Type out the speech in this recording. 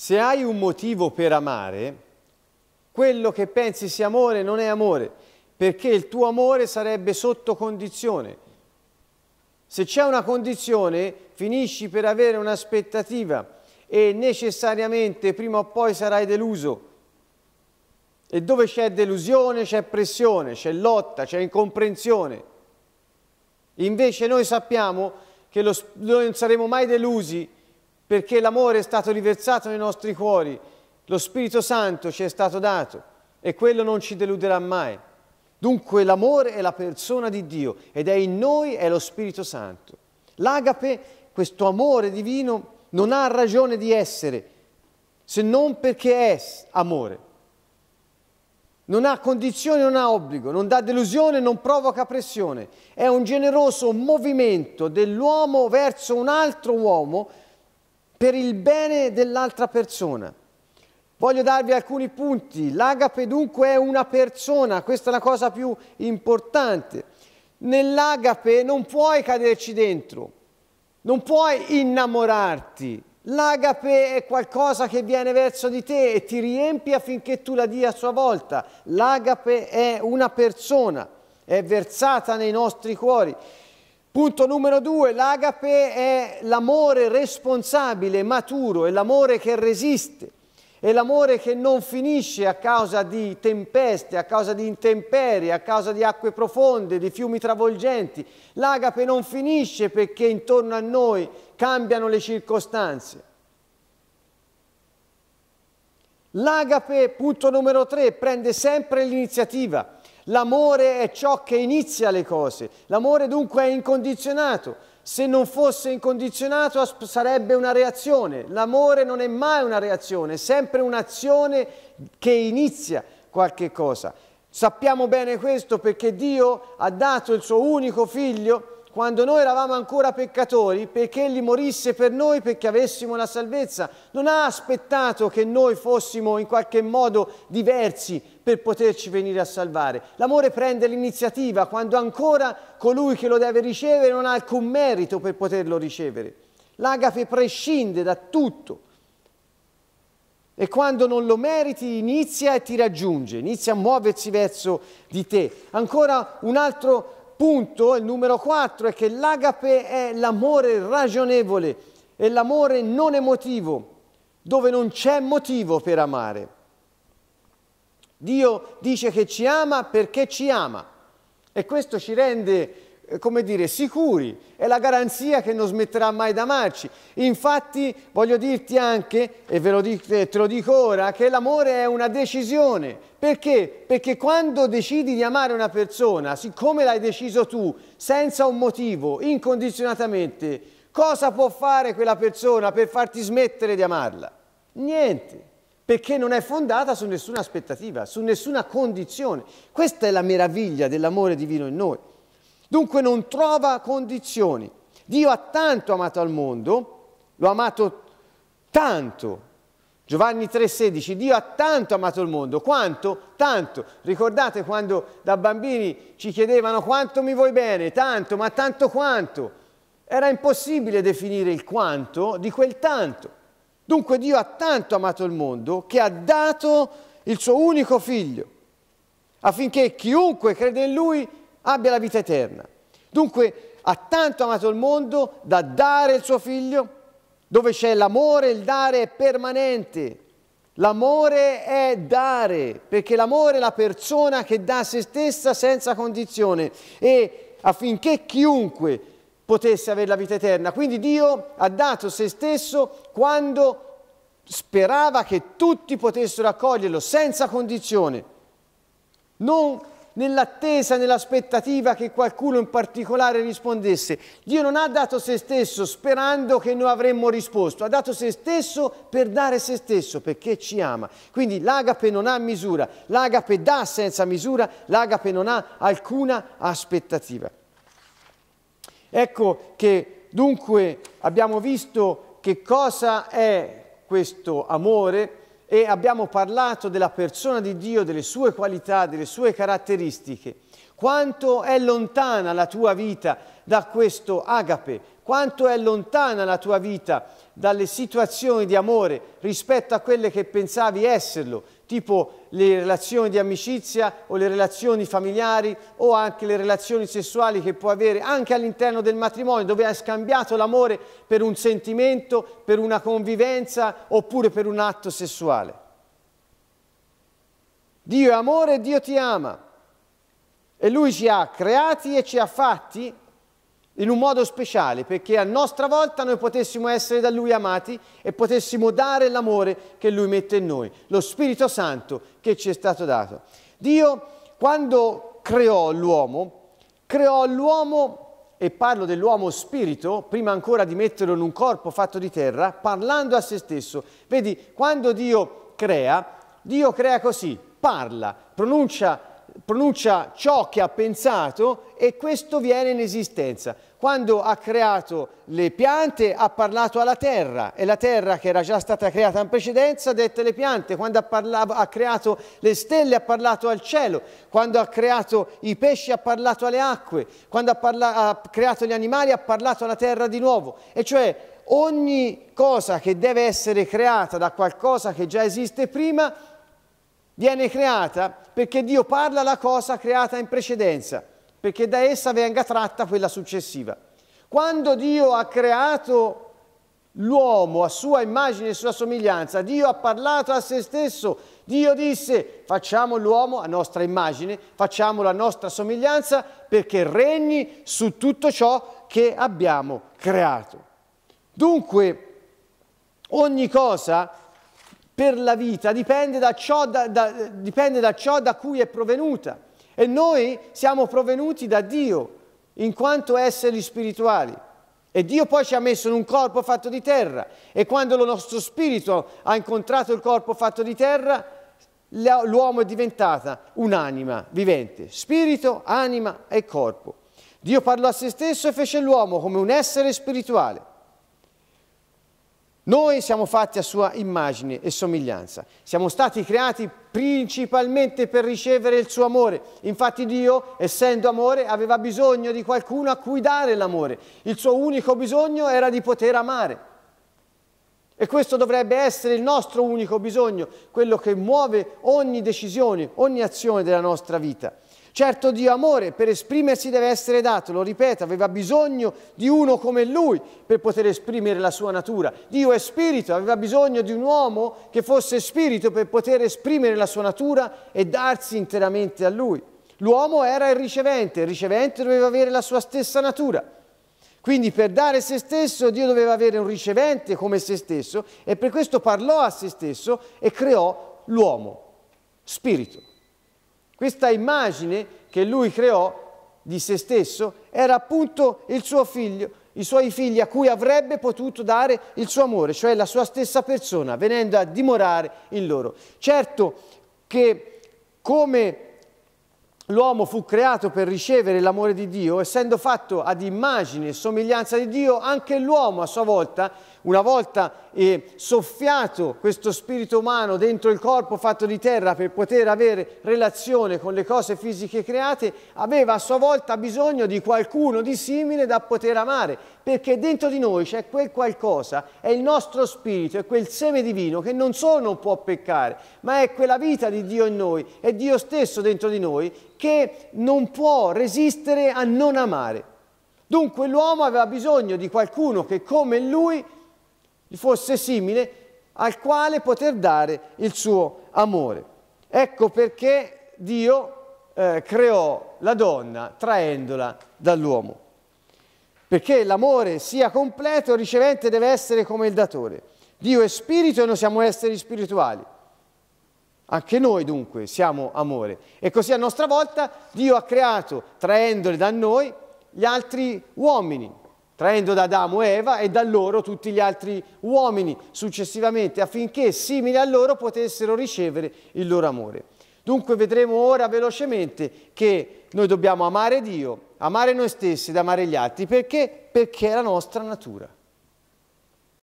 Se hai un motivo per amare, quello che pensi sia amore non è amore, perché il tuo amore sarebbe sotto condizione. Se c'è una condizione, finisci per avere un'aspettativa e necessariamente prima o poi sarai deluso. E dove c'è delusione c'è pressione, c'è lotta, c'è incomprensione. Invece noi sappiamo che lo, noi non saremo mai delusi perché l'amore è stato riversato nei nostri cuori, lo Spirito Santo ci è stato dato e quello non ci deluderà mai. Dunque l'amore è la persona di Dio ed è in noi, è lo Spirito Santo. L'agape, questo amore divino, non ha ragione di essere se non perché è amore. Non ha condizioni, non ha obbligo, non dà delusione, non provoca pressione. È un generoso movimento dell'uomo verso un altro uomo per il bene dell'altra persona. Voglio darvi alcuni punti. L'agape dunque è una persona, questa è la cosa più importante. Nell'agape non puoi caderci dentro, non puoi innamorarti. L'agape è qualcosa che viene verso di te e ti riempie affinché tu la dia a sua volta. L'agape è una persona, è versata nei nostri cuori. Punto numero due, l'agape è l'amore responsabile, maturo, è l'amore che resiste, è l'amore che non finisce a causa di tempeste, a causa di intemperie, a causa di acque profonde, di fiumi travolgenti. L'agape non finisce perché intorno a noi cambiano le circostanze. L'agape, punto numero tre, prende sempre l'iniziativa. L'amore è ciò che inizia le cose, l'amore dunque è incondizionato. Se non fosse incondizionato sarebbe una reazione. L'amore non è mai una reazione, è sempre un'azione che inizia qualche cosa. Sappiamo bene questo perché Dio ha dato il suo unico figlio quando noi eravamo ancora peccatori, perché Egli morisse per noi perché avessimo la salvezza. Non ha aspettato che noi fossimo in qualche modo diversi per poterci venire a salvare. L'amore prende l'iniziativa quando ancora colui che lo deve ricevere non ha alcun merito per poterlo ricevere. L'agape prescinde da tutto e quando non lo meriti inizia e ti raggiunge, inizia a muoversi verso di te. Ancora un altro punto, il numero 4, è che l'agape è l'amore ragionevole, e l'amore non emotivo, dove non c'è motivo per amare. Dio dice che ci ama perché ci ama e questo ci rende, eh, come dire, sicuri, è la garanzia che non smetterà mai d'amarci. Infatti voglio dirti anche, e lo dico, te lo dico ora, che l'amore è una decisione. Perché? Perché quando decidi di amare una persona, siccome l'hai deciso tu, senza un motivo, incondizionatamente, cosa può fare quella persona per farti smettere di amarla? Niente perché non è fondata su nessuna aspettativa, su nessuna condizione. Questa è la meraviglia dell'amore divino in noi. Dunque non trova condizioni. Dio ha tanto amato al mondo, lo ha amato tanto. Giovanni 3:16, Dio ha tanto amato il mondo, quanto? Tanto. Ricordate quando da bambini ci chiedevano quanto mi vuoi bene? Tanto, ma tanto quanto? Era impossibile definire il quanto di quel tanto. Dunque Dio ha tanto amato il mondo che ha dato il suo unico figlio affinché chiunque crede in lui abbia la vita eterna. Dunque ha tanto amato il mondo da dare il suo figlio, dove c'è l'amore, il dare è permanente. L'amore è dare, perché l'amore è la persona che dà a se stessa senza condizione e affinché chiunque potesse avere la vita eterna. Quindi Dio ha dato se stesso quando sperava che tutti potessero accoglierlo senza condizione, non nell'attesa, nell'aspettativa che qualcuno in particolare rispondesse. Dio non ha dato se stesso sperando che noi avremmo risposto, ha dato se stesso per dare se stesso, perché ci ama. Quindi l'agape non ha misura, l'agape dà senza misura, l'agape non ha alcuna aspettativa. Ecco che dunque abbiamo visto che cosa è questo amore e abbiamo parlato della persona di Dio, delle sue qualità, delle sue caratteristiche. Quanto è lontana la tua vita da questo agape? Quanto è lontana la tua vita dalle situazioni di amore rispetto a quelle che pensavi esserlo, tipo le relazioni di amicizia o le relazioni familiari o anche le relazioni sessuali che può avere anche all'interno del matrimonio dove hai scambiato l'amore per un sentimento, per una convivenza oppure per un atto sessuale. Dio è amore e Dio ti ama e Lui ci ha creati e ci ha fatti in un modo speciale, perché a nostra volta noi potessimo essere da Lui amati e potessimo dare l'amore che Lui mette in noi, lo Spirito Santo che ci è stato dato. Dio, quando creò l'uomo, creò l'uomo, e parlo dell'uomo spirito, prima ancora di metterlo in un corpo fatto di terra, parlando a se stesso. Vedi, quando Dio crea, Dio crea così, parla, pronuncia pronuncia ciò che ha pensato e questo viene in esistenza quando ha creato le piante ha parlato alla terra e la terra che era già stata creata in precedenza ha detto alle piante, quando ha, parlato, ha, creato le stelle ha parlato al cielo, quando ha creato i pesci ha parlato alle acque, quando ha, parla, ha creato gli animali ha parlato alla terra di nuovo. E cioè ogni cosa che deve essere creata da qualcosa che già esiste prima viene creata perché Dio parla alla cosa creata in precedenza perché da essa venga tratta quella successiva. Quando Dio ha creato l'uomo a sua immagine e sua somiglianza, Dio ha parlato a se stesso, Dio disse facciamo l'uomo a nostra immagine, facciamo la nostra somiglianza perché regni su tutto ciò che abbiamo creato. Dunque ogni cosa per la vita dipende da ciò da, da, dipende da, ciò da cui è provenuta. E noi siamo provenuti da Dio in quanto esseri spirituali. E Dio poi ci ha messo in un corpo fatto di terra e quando lo nostro spirito ha incontrato il corpo fatto di terra, l'uomo è diventata un'anima vivente, spirito, anima e corpo. Dio parlò a se stesso e fece l'uomo come un essere spirituale. Noi siamo fatti a sua immagine e somiglianza, siamo stati creati principalmente per ricevere il suo amore. Infatti Dio, essendo amore, aveva bisogno di qualcuno a cui dare l'amore. Il suo unico bisogno era di poter amare. E questo dovrebbe essere il nostro unico bisogno, quello che muove ogni decisione, ogni azione della nostra vita. Certo Dio amore, per esprimersi deve essere dato, lo ripeto, aveva bisogno di uno come lui per poter esprimere la sua natura. Dio è spirito, aveva bisogno di un uomo che fosse spirito per poter esprimere la sua natura e darsi interamente a lui. L'uomo era il ricevente, il ricevente doveva avere la sua stessa natura. Quindi per dare se stesso Dio doveva avere un ricevente come se stesso e per questo parlò a se stesso e creò l'uomo, spirito. Questa immagine che lui creò di se stesso era appunto il suo figlio, i suoi figli a cui avrebbe potuto dare il suo amore, cioè la sua stessa persona, venendo a dimorare in loro. Certo che come l'uomo fu creato per ricevere l'amore di Dio, essendo fatto ad immagine e somiglianza di Dio, anche l'uomo a sua volta una volta eh, soffiato questo spirito umano dentro il corpo fatto di terra per poter avere relazione con le cose fisiche create, aveva a sua volta bisogno di qualcuno di simile da poter amare, perché dentro di noi c'è quel qualcosa, è il nostro spirito, è quel seme divino che non solo non può peccare, ma è quella vita di Dio in noi, è Dio stesso dentro di noi che non può resistere a non amare. Dunque l'uomo aveva bisogno di qualcuno che come lui fosse simile, al quale poter dare il suo amore. Ecco perché Dio eh, creò la donna traendola dall'uomo. Perché l'amore sia completo, il ricevente deve essere come il datore. Dio è spirito e noi siamo esseri spirituali. Anche noi dunque siamo amore. E così a nostra volta Dio ha creato, traendole da noi, gli altri uomini, traendo da Adamo Eva e da loro tutti gli altri uomini successivamente, affinché simili a loro potessero ricevere il loro amore. Dunque vedremo ora velocemente che noi dobbiamo amare Dio, amare noi stessi ed amare gli altri, perché? Perché è la nostra natura.